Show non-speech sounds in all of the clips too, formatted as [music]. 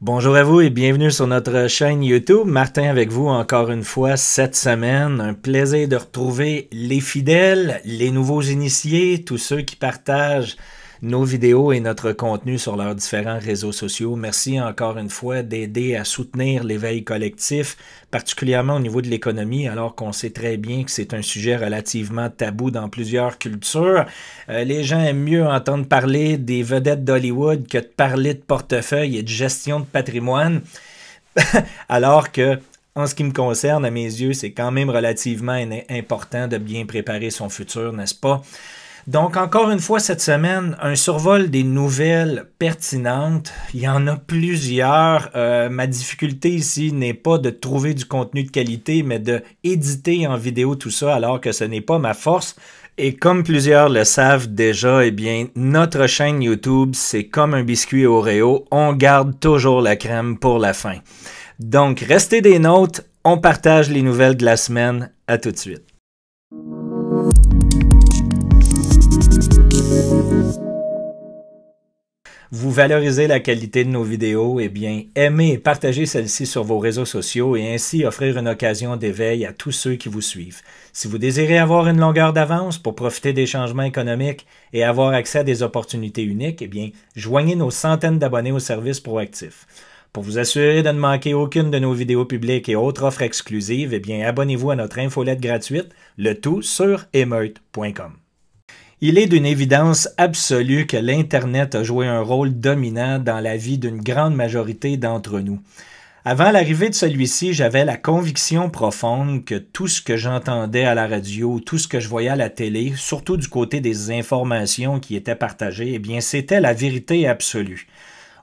Bonjour à vous et bienvenue sur notre chaîne YouTube. Martin avec vous encore une fois cette semaine. Un plaisir de retrouver les fidèles, les nouveaux initiés, tous ceux qui partagent nos vidéos et notre contenu sur leurs différents réseaux sociaux. Merci encore une fois d'aider à soutenir l'éveil collectif, particulièrement au niveau de l'économie, alors qu'on sait très bien que c'est un sujet relativement tabou dans plusieurs cultures. Euh, les gens aiment mieux entendre parler des vedettes d'Hollywood que de parler de portefeuille et de gestion de patrimoine. [laughs] alors que en ce qui me concerne, à mes yeux, c'est quand même relativement important de bien préparer son futur, n'est-ce pas? Donc, encore une fois, cette semaine, un survol des nouvelles pertinentes. Il y en a plusieurs. Euh, ma difficulté ici n'est pas de trouver du contenu de qualité, mais de éditer en vidéo tout ça, alors que ce n'est pas ma force. Et comme plusieurs le savent déjà, eh bien, notre chaîne YouTube, c'est comme un biscuit Oreo, on garde toujours la crème pour la fin. Donc, restez des notes on partage les nouvelles de la semaine. À tout de suite. vous valorisez la qualité de nos vidéos, eh bien, aimez et partagez celle ci sur vos réseaux sociaux et ainsi offrir une occasion d'éveil à tous ceux qui vous suivent. Si vous désirez avoir une longueur d'avance pour profiter des changements économiques et avoir accès à des opportunités uniques, eh bien, joignez nos centaines d'abonnés au service proactif. Pour vous assurer de ne manquer aucune de nos vidéos publiques et autres offres exclusives, eh bien, abonnez-vous à notre infolette gratuite, le tout sur émeute.com. Il est d'une évidence absolue que l'Internet a joué un rôle dominant dans la vie d'une grande majorité d'entre nous. Avant l'arrivée de celui-ci, j'avais la conviction profonde que tout ce que j'entendais à la radio, tout ce que je voyais à la télé, surtout du côté des informations qui étaient partagées, eh bien, c'était la vérité absolue.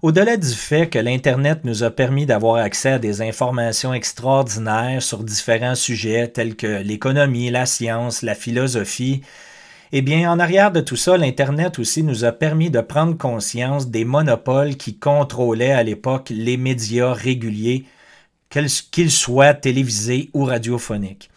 Au-delà du fait que l'Internet nous a permis d'avoir accès à des informations extraordinaires sur différents sujets tels que l'économie, la science, la philosophie, eh bien, en arrière de tout ça, l'Internet aussi nous a permis de prendre conscience des monopoles qui contrôlaient à l'époque les médias réguliers, qu'ils soient télévisés ou radiophoniques.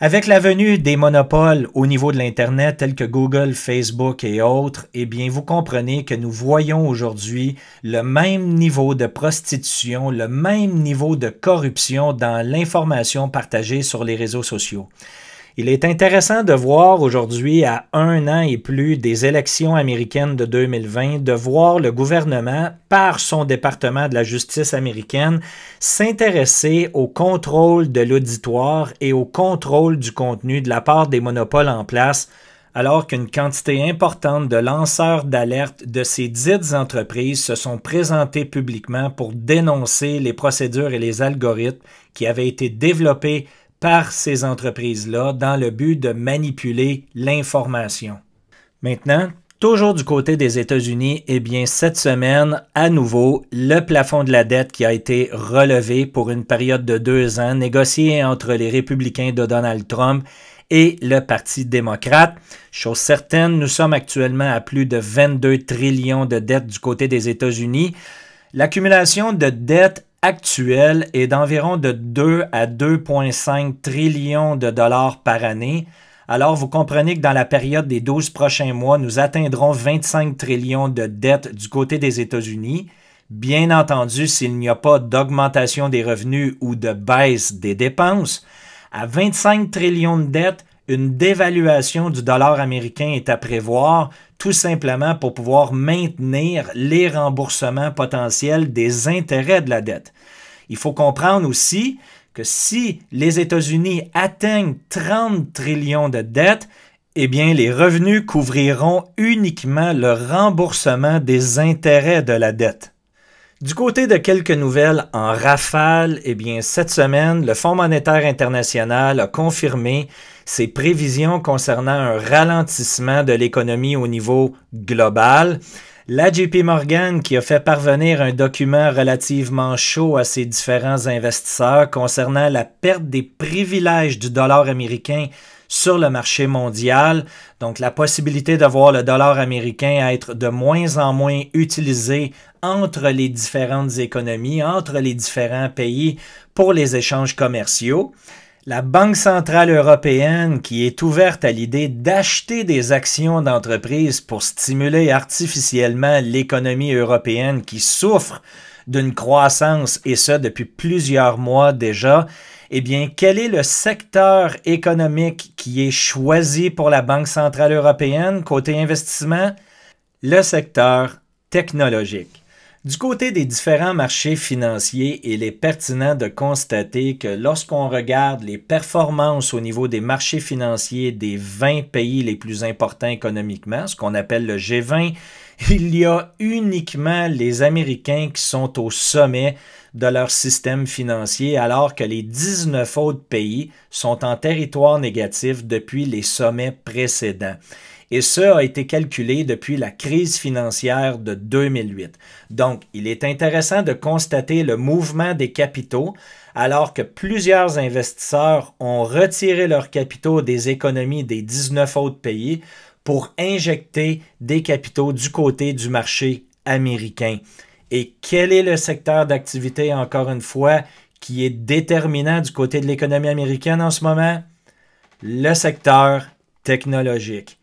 Avec la venue des monopoles au niveau de l'Internet tels que Google, Facebook et autres, eh bien vous comprenez que nous voyons aujourd'hui le même niveau de prostitution, le même niveau de corruption dans l'information partagée sur les réseaux sociaux. Il est intéressant de voir aujourd'hui, à un an et plus des élections américaines de 2020, de voir le gouvernement, par son département de la justice américaine, s'intéresser au contrôle de l'auditoire et au contrôle du contenu de la part des monopoles en place alors qu'une quantité importante de lanceurs d'alerte de ces dites entreprises se sont présentés publiquement pour dénoncer les procédures et les algorithmes qui avaient été développés par ces entreprises-là dans le but de manipuler l'information. Maintenant, toujours du côté des États-Unis, eh bien cette semaine, à nouveau, le plafond de la dette qui a été relevé pour une période de deux ans, négocié entre les républicains de Donald Trump et le Parti démocrate. Chose certaine, nous sommes actuellement à plus de 22 trillions de dettes du côté des États-Unis. L'accumulation de dettes actuel est d'environ de 2 à 2,5 trillions de dollars par année. Alors vous comprenez que dans la période des 12 prochains mois, nous atteindrons 25 trillions de dettes du côté des États-Unis. Bien entendu, s'il n'y a pas d'augmentation des revenus ou de baisse des dépenses, à 25 trillions de dettes, une dévaluation du dollar américain est à prévoir, tout simplement pour pouvoir maintenir les remboursements potentiels des intérêts de la dette. Il faut comprendre aussi que si les États-Unis atteignent 30 trillions de dettes, eh bien, les revenus couvriront uniquement le remboursement des intérêts de la dette. Du côté de quelques nouvelles en rafale, eh bien, cette semaine, le Fonds monétaire international a confirmé ses prévisions concernant un ralentissement de l'économie au niveau global. La JP Morgan qui a fait parvenir un document relativement chaud à ses différents investisseurs concernant la perte des privilèges du dollar américain sur le marché mondial. Donc la possibilité de voir le dollar américain être de moins en moins utilisé entre les différentes économies, entre les différents pays pour les échanges commerciaux. La Banque centrale européenne qui est ouverte à l'idée d'acheter des actions d'entreprises pour stimuler artificiellement l'économie européenne qui souffre d'une croissance, et ce depuis plusieurs mois déjà, eh bien, quel est le secteur économique qui est choisi pour la Banque centrale européenne côté investissement? Le secteur technologique. Du côté des différents marchés financiers, il est pertinent de constater que lorsqu'on regarde les performances au niveau des marchés financiers des 20 pays les plus importants économiquement, ce qu'on appelle le G20, [laughs] il y a uniquement les Américains qui sont au sommet de leur système financier alors que les 19 autres pays sont en territoire négatif depuis les sommets précédents et ce a été calculé depuis la crise financière de 2008. Donc, il est intéressant de constater le mouvement des capitaux alors que plusieurs investisseurs ont retiré leurs capitaux des économies des 19 autres pays pour injecter des capitaux du côté du marché américain. Et quel est le secteur d'activité, encore une fois, qui est déterminant du côté de l'économie américaine en ce moment? Le secteur technologique.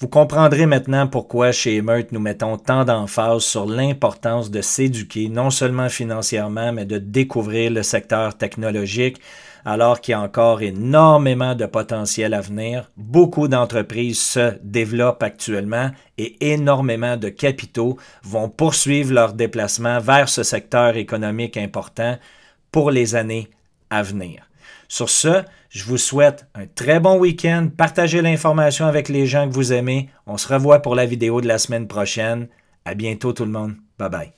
Vous comprendrez maintenant pourquoi chez Emeut nous mettons tant d'emphase sur l'importance de s'éduquer, non seulement financièrement, mais de découvrir le secteur technologique, alors qu'il y a encore énormément de potentiel à venir. Beaucoup d'entreprises se développent actuellement et énormément de capitaux vont poursuivre leur déplacement vers ce secteur économique important pour les années à venir. Sur ce, je vous souhaite un très bon week-end. Partagez l'information avec les gens que vous aimez. On se revoit pour la vidéo de la semaine prochaine. À bientôt tout le monde. Bye bye.